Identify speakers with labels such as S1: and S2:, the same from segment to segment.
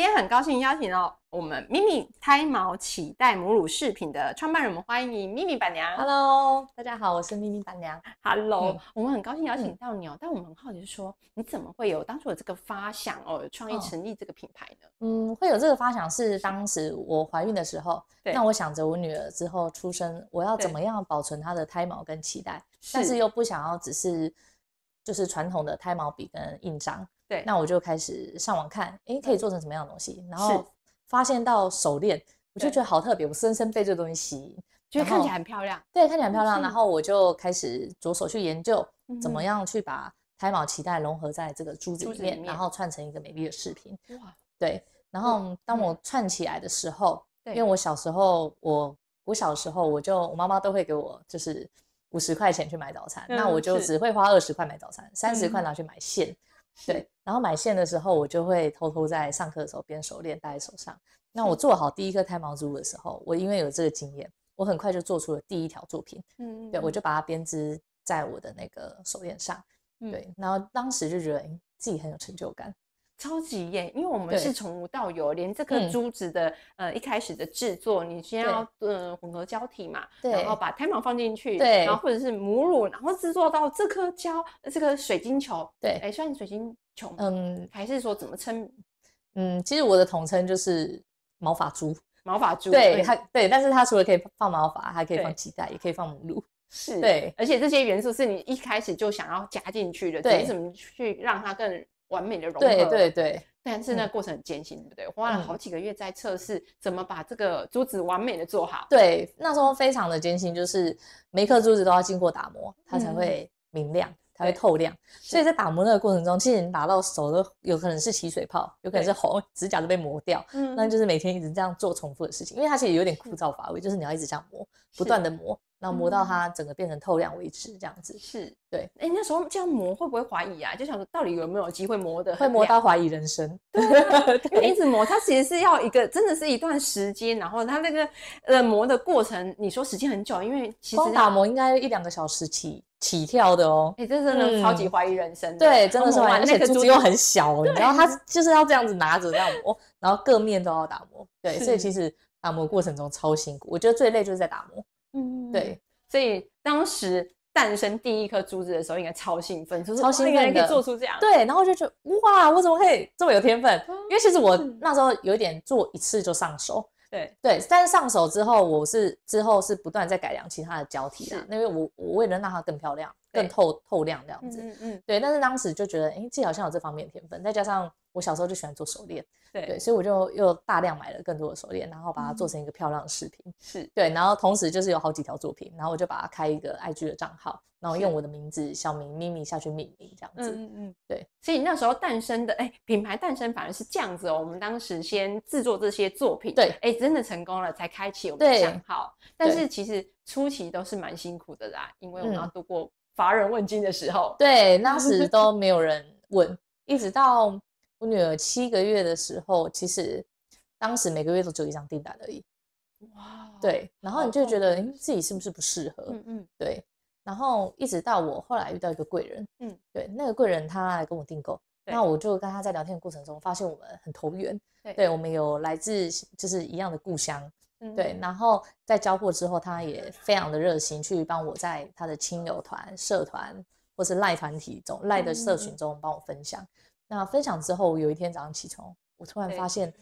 S1: 今天很高兴邀请到我们咪咪胎毛脐带母乳饰品的创办人，我们欢迎咪咪板娘。Hello，大家好，我是咪咪板娘。Hello，我们很高兴邀请到你哦。但我们很好奇，说你怎么会有当初有这个发想哦，创意成立这个品牌呢？
S2: 嗯，会有这个发想是当时我怀孕的时候，那我想着我女儿之后出生，我要怎么样保存她的胎毛跟脐带，但是又不想要只是就是传统的胎毛笔跟印章。对，那我就开始上网看，哎，可以做成什么样的东西？然后发现到手链，我就觉得好特别，我深深被这个东西吸引，觉得看起来很
S1: 漂亮。对，看起来很漂亮。然后
S2: 我就开始着手去研究，怎么样去把胎毛脐带融合在这个珠子里面，然后串成一个美丽的饰品。哇，对。然后当我串起来的时候，因为我小时候，我我小时候，我就我妈妈都会给我就是五十块钱去买早餐，那我就只会花二十块买早餐，三十块拿去买线。对，然后买线的时候，我就会偷偷在上课的时候编手链戴在手上。那我做好第一颗胎毛珠的时候，我因为有这个经验，我很快就做出了第一条作品。
S1: 嗯，对，我就
S2: 把它编织在我的那个手链上。对，然后当时就觉得自己很有成就感。
S1: 超级耶！因为我们是从无到有，连这颗珠子的呃一开始的制作，你先要呃混合胶体嘛，然后把胎毛放进去，然后或者是母乳，然后制作到这颗胶这个水晶球。对，哎，算水晶球吗？嗯，还是说怎么称？
S2: 嗯，其实我的统称就是毛发珠。
S1: 毛发珠，对它
S2: 对，但是它除了可以放毛发，还可以放脐带，也可以放
S1: 母乳。是对，而且这些元素是你一开始就想要加进去的，你怎么去让它更？完美的融合，对对对。但是那过程很艰辛，对不对？花了好几个月在测试，怎么把这个珠子完美的做好。对，
S2: 那时候非常的艰辛，就是每颗珠子都要经过打磨，它才会明亮，才会透亮。所以在打磨那个过程中，其实打到手都有可能是起水泡，有可能是红指甲都被磨掉。嗯，那就是每天一直这样做重复的事情，因为它其实有点枯燥乏味，就是你要一直这样磨，不断的磨。然后磨到它整个变成透亮为止，这样子是
S1: 对。哎，那时候这样磨会不会怀疑啊？就想说到底有没有机会磨的？会磨到怀疑人生。对，一直磨它其实是要一个真的是一段时间，然后它那个呃磨的过程，你说时间很久，因为其实打
S2: 磨应该一两个小时起起跳的哦。你这真的超级怀疑人生。对，真的是怀疑，珠子又很小，你知道，它就是要这样子拿着这样磨，然后各面都要打磨。对，所以其实打磨过程中超辛苦，我觉得最累就是在打磨。
S1: 嗯，对，所以当时诞生第一颗珠子的时候，应该超兴奋，超兴奋的。可以做出这样，对，然后就觉得哇，我怎么可以这么有天分？因为其实我那时候有点做一
S2: 次就上手，对对，但是上手之后，我是之后是不断在改良其他的胶体啊，因为我我为了让它更漂亮、更透透亮这样子，嗯嗯，对。但是当时就觉得，哎，自己好像有这方面的天分，再加上。我小时候就喜欢做手链，对，所以我就又大量买了更多的手链，然后把它做成一个漂亮的饰品，是对，然后同时就是有好几条作品，然后我就把它开一个 I G 的账号，然后用我的名字小明咪咪下去命名这样子，嗯嗯嗯，
S1: 对，所以那时候诞生的哎，品牌诞生反而是这样子哦，我们当时先制作这些作品，对，哎，真的成功了才开启我们的账号，但是其实初期都是蛮辛苦的啦，因为我们要度过乏人问津的时候，
S2: 对，那时都没有人问，一直到。我女儿七个月的时候，其实当时每个月都只有一张订单而已。哇！对，然后你就觉得自己是不是不适合？嗯嗯，对。然后一直到我后来遇到一个贵人，嗯，对，那个贵人他来跟我订购，那我就跟他在聊天的过程中，发现我们很投缘。对，我们有来自就是一样的故乡。对，然后在交货之后，他也非常的热心去帮我在他的亲友团、社团或是赖团体中、赖的社群中帮我分享。那分享之后，有一天早上起床，我突然发现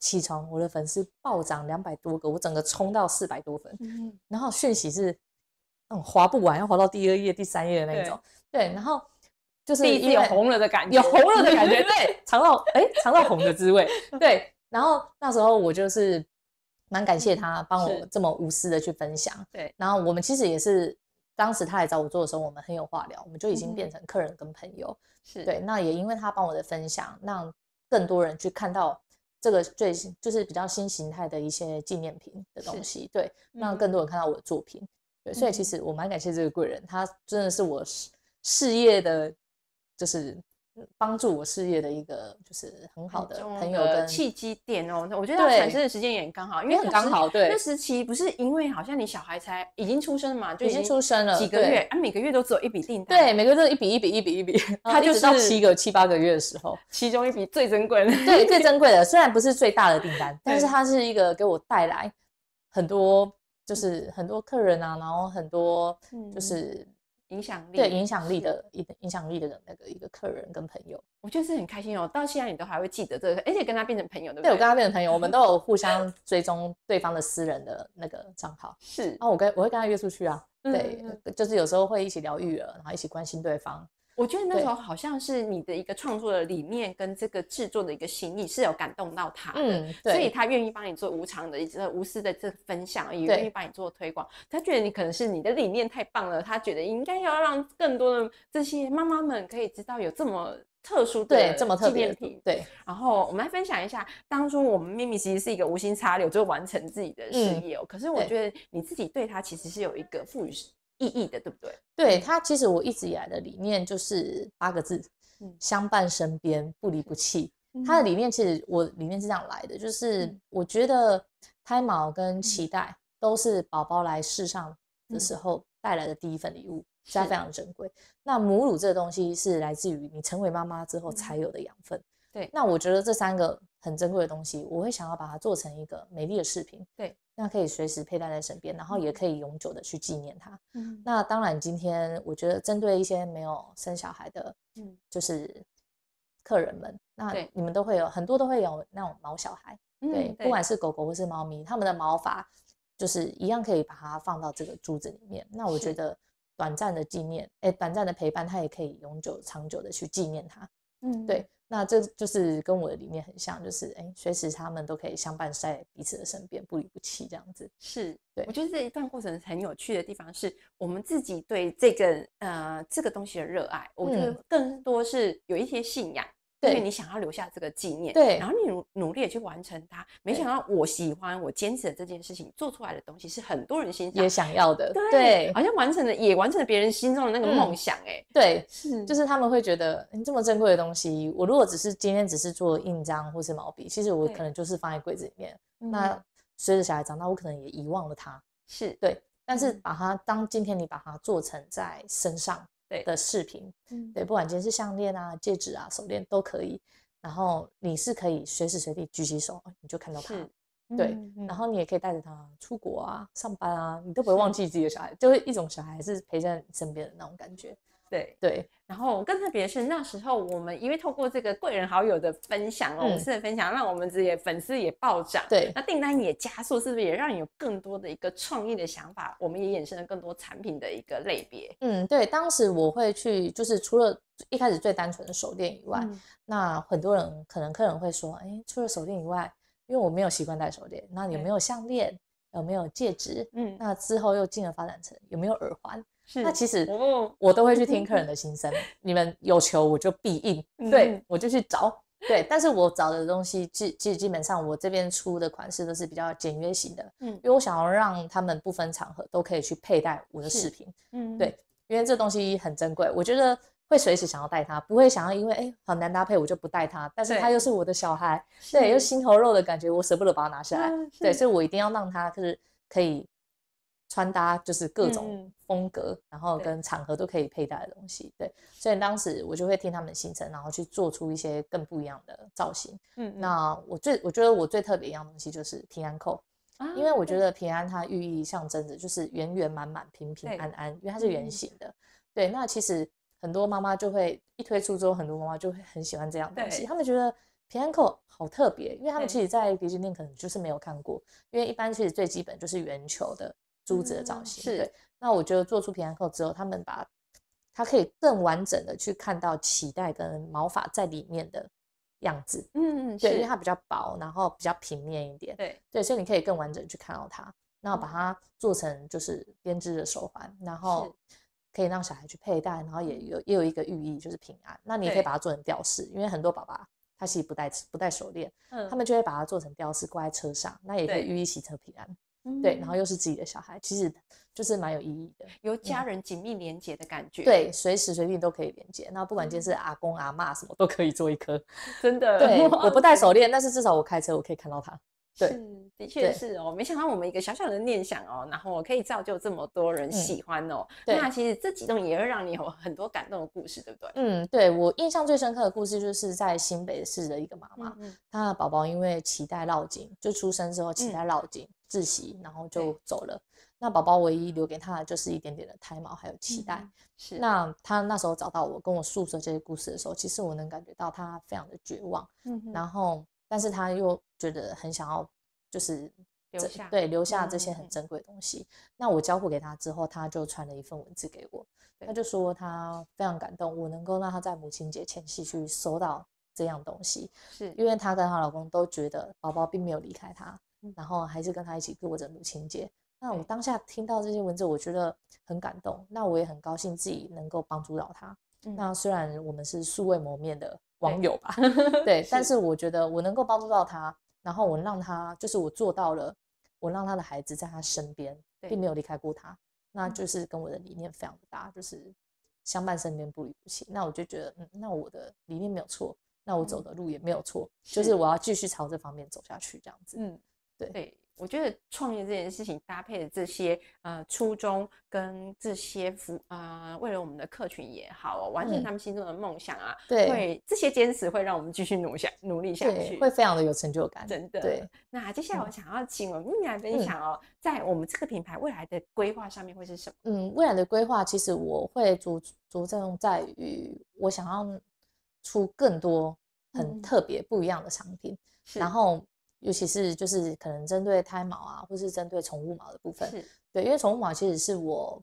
S2: 起床我的粉丝暴涨两百多个，我整个冲到四百多粉，然后讯息是那种划不完，要划到第二页、第三页的那种。对，然后就是有红了的感觉，有红了的感觉，对，尝到哎尝到红的滋味。对，然后那时候我就是蛮感谢他帮我这么无私的去分享。对，然后我们其实也是。当时他来找我做的时候，我们很有话聊，我们就已经变成客人跟朋友。是对，那也因为他帮我的分享，让更多人去看到这个最新，就是比较新形态的一些纪念品的东西。对，让更多人看到我的作品。对，所以其实我蛮感谢这个贵人，他真的是我事事业的，就是。帮助我事业的一个就是很好的朋友跟契
S1: 机点哦，那我觉得它产生的时间也刚好，因为刚好对那时期不是因为好像你小孩才已经出生嘛，就已经出生了几个月啊，每个月都只有一笔订单，对，每个月一笔一笔一笔一笔，它就是到七
S2: 个七八个月的时候，
S1: 其中一笔最珍贵，对，最珍贵的 虽然不是最大的订单，但是它是一
S2: 个给我带来很多就是很多客人啊，然后很多就是。
S1: 影响力对影响力
S2: 的一影响力的那个一个客人跟朋友，
S1: 我就是很开心哦，到现在你都还会记得这个，而且跟他变成朋友不对，我跟他变成朋友，我们都有互相 追踪对方的私人的那个账号。
S2: 是，然后我跟我会跟他约出去啊，对，
S1: 就是有时候会一起聊育儿，然后一起关心对方。我觉得那时候好像是你的一个创作的理念跟这个制作的一个心意是有感动到他的，所以他愿意帮你做无偿的、一个无私的这分享，也愿意帮你做推广。他觉得你可能是你的理念太棒了，他觉得应该要让更多的这些妈妈们可以知道有这么特殊的这么纪念品。对，然后我们来分享一下，当初我们秘密其实是一个无心插柳就完成自己的事业哦。可是我觉得你自己对他其实是有一个赋予。意义的，对不对？
S2: 对他，其实我一直以来的理念就是八个字：相伴身边，不离不弃。他的理念其实我里面是这样来的，就是我觉得胎毛跟脐带都是宝宝来世上的时候带来的第一份礼物，它非常珍贵。那母乳这个东西是来自于你成为妈妈之后才有的养分。对，那我觉得这三个很珍贵的东西，我会想要把它做成一个美丽的视频。对。那可以随时佩戴在身边，然后也可以永久的去纪念它。嗯，那当然，今天我觉得针对一些没有生小孩的，嗯，就是客人们，那你们都会有很多都会有那种毛小孩，对，不管是狗狗或是猫咪，它们的毛发就是一样可以把它放到这个珠子里面。那我觉得短暂的纪念，哎，短暂的陪伴，它也可以永久长久的去纪念它。嗯，对。那这就是跟我的理念很像，就是哎，随时他们都可以相伴
S1: 在彼此的身边，不离不弃这样子。是，对我觉得这一段过程很有趣的地方，是我们自己对这个呃这个东西的热爱，我觉得更多是有一些信仰。因为你想要留下这个纪念，对，然后你努努力去完成它，没想到我喜欢我坚持的这件事情，做出来的东西是很多人心也想要的，对，好像完成了，也完成了别人心中的那个梦想，哎，
S2: 对，是，就是他们会觉得，你这么珍贵的东西，我如果只是今天只是做印章或是毛笔，其实我可能就是放在柜子里面，那随着小孩长大，我可能也遗忘了它，是对，但是把它当今天你把它做成在身上。对的视频，对，不管今天是项链啊、戒指啊、手链都可以。然后你是可以随时随地举起手，你就看到它。对，然后你也可以带着它出国啊、上班啊，你都不会忘记自己的小孩，就是一种小孩是陪在你身边的那种感觉。
S1: 对对，然后更特别是那时候，我们因为透过这个贵人好友的分享哦，我丝的分享，让我们己些粉丝也暴涨，对，那订单也加速，是不是也让你有更多的一个创意的想法？我们也衍生了更多产品的一个类别。
S2: 嗯，对，当时我会去，就是除了一开始最单纯的手链以外，那很多人可能客人会说，哎，除了手链以外，因为我没有习惯戴手链，那有没有项链？有没有戒指？嗯，那之后又进而发展成有没有耳环？那其实我都会去听客人 的心声，你们有求我就必应，对我就去找，对，但是我找的东西基基基本上我这边出的款式都是比较简约型的，嗯，因为我想要让他们不分场合都可以去佩戴我的饰品，嗯，对，因为这东西很珍贵，我觉得会随时想要戴它，不会想要因为哎很难搭配我就不戴它，但是它又是我的小孩，对，又心头肉的感觉，我舍不得把它拿下来，对，所以我一定要让它就是可以。穿搭就是各种风格，然后跟场合都可以佩戴的东西，对。所以当时我就会听他们的行程，然后去做出一些更不一样的造型。嗯，那我最我觉得我最特别一样东西就是平安扣，因为我觉得平安它寓意象征着就是圆圆满满、平平安安，因为它是圆形的。对。那其实很多妈妈就会一推出之后，很多妈妈就会很喜欢这样东西，他们觉得平安扣好特别，因为他们其实，在别具店可能就是没有看过，因为一般其实最基本就是圆球的。珠子的造型，对，那我觉得做出平安扣之后，他们把它可以更完整的去看到脐带跟毛发在里面的样子，嗯，对，因为它比较薄，然后比较平面一点，对，对，所以你可以更完整去看到它，然后把它做成就是编织的手环，然后可以让小孩去佩戴，然后也有也有一个寓意就是平安，那你也可以把它做成吊饰，因为很多宝宝他其实不戴不戴手链，嗯，他们就会把它做成吊饰挂在车上，那也可以寓意行车平安。对，然后又是自己的小孩，其实就是蛮有意义的，
S1: 由家人紧密连接的感觉。对，
S2: 随时随地都可以连接。那不管今天是阿公阿妈什么，都可以做一颗。
S1: 真的，对，我 不戴手链，但是至
S2: 少我开车我可以看到它。
S1: 是，的确是哦，没想到我们一个小小的念想哦，然后可以造就这么多人喜欢哦。那其实这几栋也会让你有很多感动的故事，对不对？嗯，
S2: 对我印象最深刻的故事就是在新北市的一个妈妈，她的宝宝因为脐带绕颈，就出生之后脐带绕颈窒息，然后就走了。那宝宝唯一留给他的就是一点点的胎毛还有脐带。是，那他那时候找到我，跟我诉说这些故事的时候，其实我能感觉到他非常的绝望。嗯，然后。但是他又觉得很想要，就是留下对留下这些很珍贵的东西。那我交付给他之后，他就传了一份文字给我，他就说他非常感动，我能够让他在母亲节前夕去收到这样东西，是因为他跟她老公都觉得宝宝并没有离开他，然后还是跟他一起过着母亲节。那我当下听到这些文字，我觉得很感动。那我也很高兴自己能够帮助到他。那虽然我们是素未谋面的。网友吧，对，但是我觉得我能够帮助到他，然后我让他就是我做到了，我让他的孩子在他身边，并没有离开过他，那就是跟我的理念非常的搭，就是相伴身边不离不弃。那我就觉得，嗯，那我的理念没有错，那我走的路也没有错，就是我要继续朝这方面走下去，这样子，嗯，
S1: 对。我觉得创业这件事情搭配的这些呃初衷跟这些服呃，为了我们的客群也好，完成他们心中的梦想啊，对，这些坚持会让我们继续努下努力下去，会非常的有成就感。真的。对。那接下来我想要请我们蜜来分享哦，在我们这个品牌未来的规划上面会是什么？嗯，
S2: 未来的规划其实我会着着重在于我想要出更多很特别不一样的商品，然后。尤其是就是可能针对胎毛啊，或是针对宠物毛的部分，对，因为宠物毛其实是我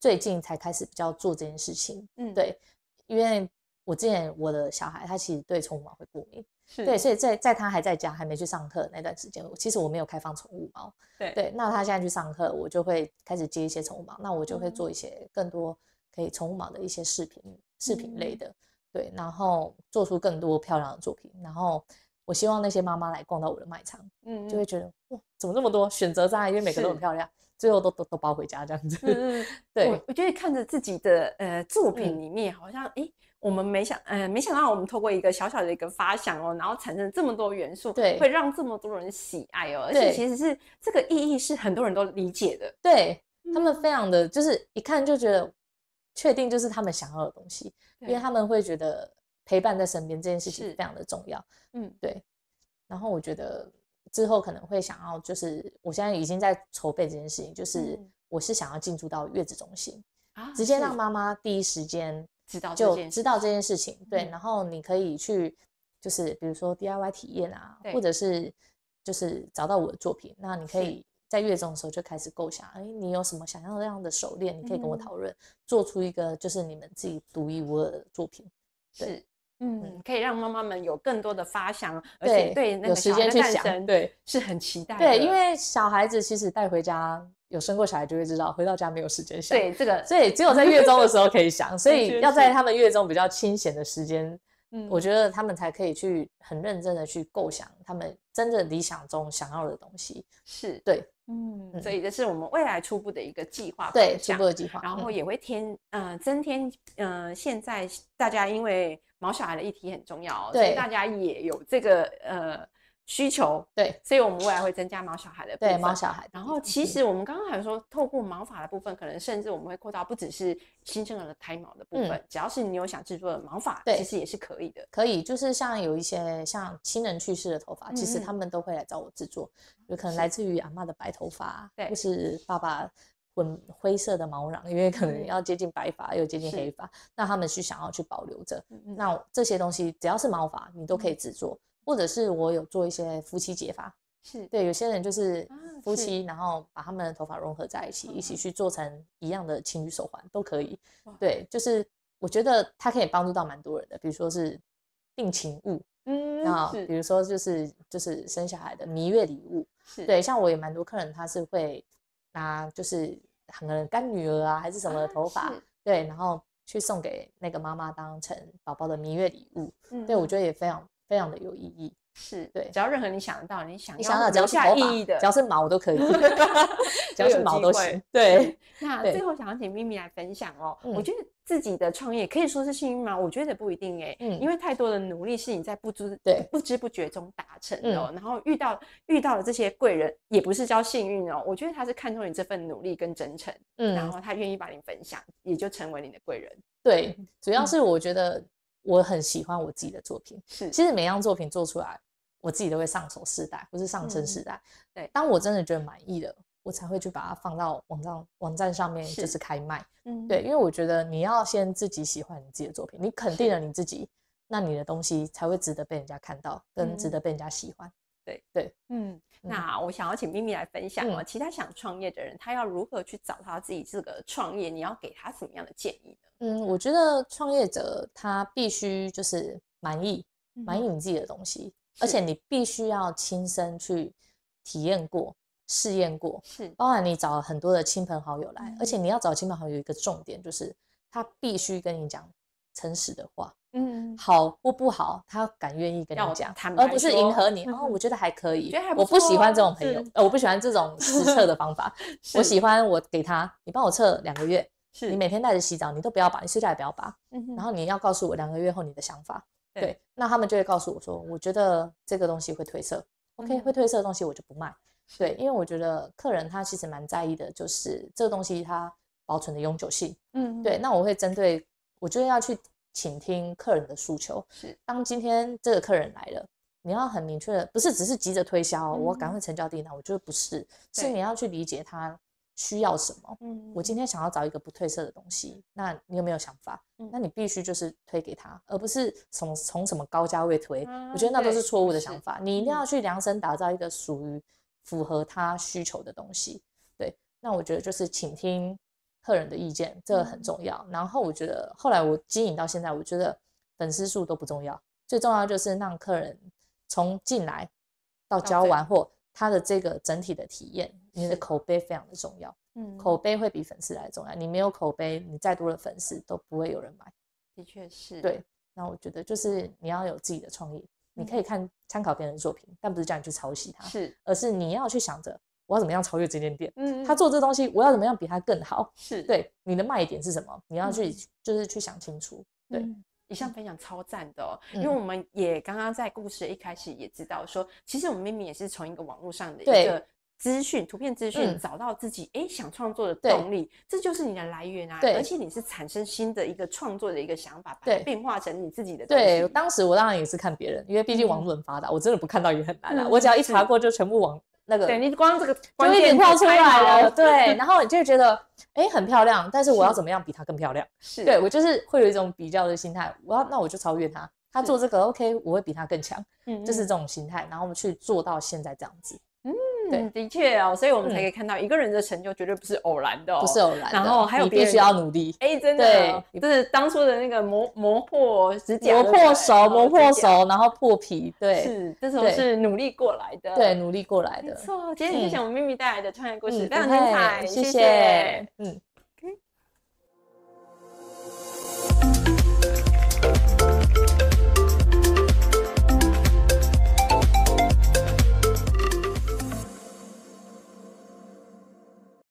S2: 最近才开始比较做这件事情，嗯，对，因为我之前我的小孩他其实对宠物毛会过敏，是，对，所以在在他还在家还没去上课那段时间，其实我没有开放宠物毛，对，对，那他现在去上课，我就会开始接一些宠物毛，那我就会做一些更多可以宠物毛的一些视频，视频类的，对，然后做出更多漂亮的作品，然后。我希望那些妈妈来逛到我的卖场，嗯，就会觉得哇，怎么这么多选择在？因为每个都很漂亮，最后都都都包回家这样子。嗯
S1: 对，我觉得看着自己的呃作品里面，好像诶，我们没想呃，没想到我们透过一个小小的一个发想哦，然后产生这么多元素，对，会让这么多人喜爱哦。而且其实是这个意义是很多人都理解的。
S2: 对，他们非常的就是一看就觉得确定就是他们想要的东西，因为他们会觉得。陪伴在身边这件事情非常的重要，嗯，对。然后我觉得之后可能会想要，就是我现在已经在筹备这件事情，就是我是想要进驻到月子中心，啊，直接让妈妈第一时间知道就知道这件事情。对，然后你可以去，就是比如说 DIY 体验啊，或者是就是找到我的作品，那你可以在月中的时候就开始构想，哎，你有什么想要那样的手链？你可以跟我讨论，做出一个就是你们自己独一无二的作品，对。
S1: 嗯，可以让妈妈们有更多的发想，而且对那个有时间去想，对，
S2: 是很期待。对，因为小孩子其实带回家，有生过小孩就会知道，回到家没有时间想。对，这个，所以只有在月中的时候可以想，所以要在他们月中比较清闲的时间。嗯，我觉得他们才可以去很认真的去构想他们真正理想中想要的东西，是对，
S1: 嗯，所以这是我们未来初步的一个计划，对，初步的计划，然后也会添，嗯，增添，嗯，现在大家因为毛小孩的议题很重要，对，大家也有这个，呃。需求对，所以我们未来会增加毛小孩的部分。对毛小孩，然后其实我们刚刚还说，透过毛发的部分，可能甚至我们会扩到不只是新生儿的胎毛的部分，只要是你有想制作的毛发，其实也是可以的。
S2: 可以，就是像有一些像亲人去世的头发，其实他们都会来找我制作，有可能来自于阿妈的白头发，或是爸爸混灰色的毛囊，因为可能要接近白发又接近黑发，那他们是想要去保留着。那这些东西只要是毛发，你都可以制作。或者是我有做一些夫妻结发，是对有些人就是夫妻，然后把他们的头发融合在一起，一起去做成一样的情侣手环都可以。对，就是我觉得它可以帮助到蛮多人的，比如说是定情物，
S1: 嗯，后比
S2: 如说就是就是生小孩的蜜月礼物，对，像我也蛮多客人他是会拿就是可能干女儿啊还是什么头发，对，然后去送给那个妈妈当成宝宝的蜜月礼物，对，我觉得也非常。非常的有意义，
S1: 是，对，只要任何你想得到，你想想要下意义的，只要是毛都可以，只要是毛都行，对。那最后想要请咪咪来分享哦，我觉得自己的创业可以说是幸运吗？我觉得不一定哎，因为太多的努力是你在不知对不知不觉中达成的，然后遇到遇到了这些贵人，也不是叫幸运哦，我觉得他是看中你这份努力跟真诚，嗯，然后他愿意把你分享，也就成为你的贵人。
S2: 对，主要是我觉得。我很喜欢我自己的作品，是。其实每样作品做出来，我自己都会上手试戴，或是上身试戴。对，当我真的觉得满意了，我才会去把它放到网站网站上面，就是开卖。嗯，对，因为我觉得你要先自己喜欢你自己的作品，你肯定了你自己，那你的东西才会值得被人家看到，跟值得被人家喜欢。
S1: 对，对，嗯。那我想要请咪咪来分享哦，其他想创业的人，他要如何去找他自己这个创业？你要给他什么样的建议呢？
S2: 嗯，我觉得创业者他必须就是满意，满意你自己的东西，而且你必须要亲身去体验过、试验过，是，包含你找很多的亲朋好友来，而且你要找亲朋好友一个重点就是他必须跟你讲。诚实的话，嗯，好或不好，他敢愿意跟你讲，而不是迎合你。哦，我觉得还可以，我不喜欢这种朋友，呃，我不喜欢这种 测的方法。我喜欢我给他，你帮我测两个月，是你每天带着洗澡，你都不要拔，你睡觉也不要拔。然后你要告诉我两个月后你的想法。对，那他们就会告诉我说，我觉得这个东西会褪色，OK，会褪色的东西我就不卖。对，因为我觉得客人他其实蛮在意的，就是这个东西它保存的永久性。嗯，对，那我会针对。我觉得要去倾听客人的诉求。是，当今天这个客人来了，你要很明确的，不是只是急着推销，我赶快成交订单。我觉得不是，是你要去理解他需要什么。嗯，我今天想要找一个不褪色的东西，那你有没有想法？那你必须就是推给他，而不是从从什么高价位推。我觉得那都是错误的想法。你一定要去量身打造一个属于符合他需求的东西。对，那我觉得就是倾听。客人的意见这个很重要，然后我觉得后来我经营到现在，我觉得粉丝数都不重要，最重要就是让客人从进来到交完货，他的这个整体的体验，你的口碑非常的重要。嗯，口碑会比粉丝来重要。你没有口碑，你再多的粉丝都不会有人买。
S1: 的确是。对，
S2: 那我觉得就是你要有自己的创意，你可以看参考别人的作品，但不是叫你去抄袭他，是，而是你要去想着。我要怎么样超越这间店？嗯，他做这东西，我要怎么样比他更好？是对你的卖点是什么？你要去就是去想清楚。
S1: 对，一上分享超赞的，因为我们也刚刚在故事一开始也知道说，其实我们明明也是从一个网络上的一个资讯、图片资讯找到自己哎想创作的动力，这就是你的来源啊。对，而且你是产生新的一个创作的一个想法，把它变化成你自己的。东对，当
S2: 时我当然也是看别人，因为毕竟网络很发达，我真的不看到也很难啊。我只要一查过，就全部网。那个，对你
S1: 光这个就一点跳出来了，对。然
S2: 后你就觉得，哎，很漂亮。但是我要怎么样比她更漂亮？是，对我就是会有一种比较的心态。我要，那我就超越她。她做这个 OK，我会比她更强，就是这种心态。然后我们去做到现在这样子。
S1: 对，的确哦，所以我们才可以看到一个人的成就绝对不是偶然的，哦，不是偶然的。然后还有必须要努力，哎，真的，就是当初的那个磨磨破，指甲，磨破手，磨破手，
S2: 然后破皮，对，是这种是努力
S1: 过来的，对，努力过来的。没错，今天分享我们咪咪带来的创业故事非常精彩，谢谢，嗯。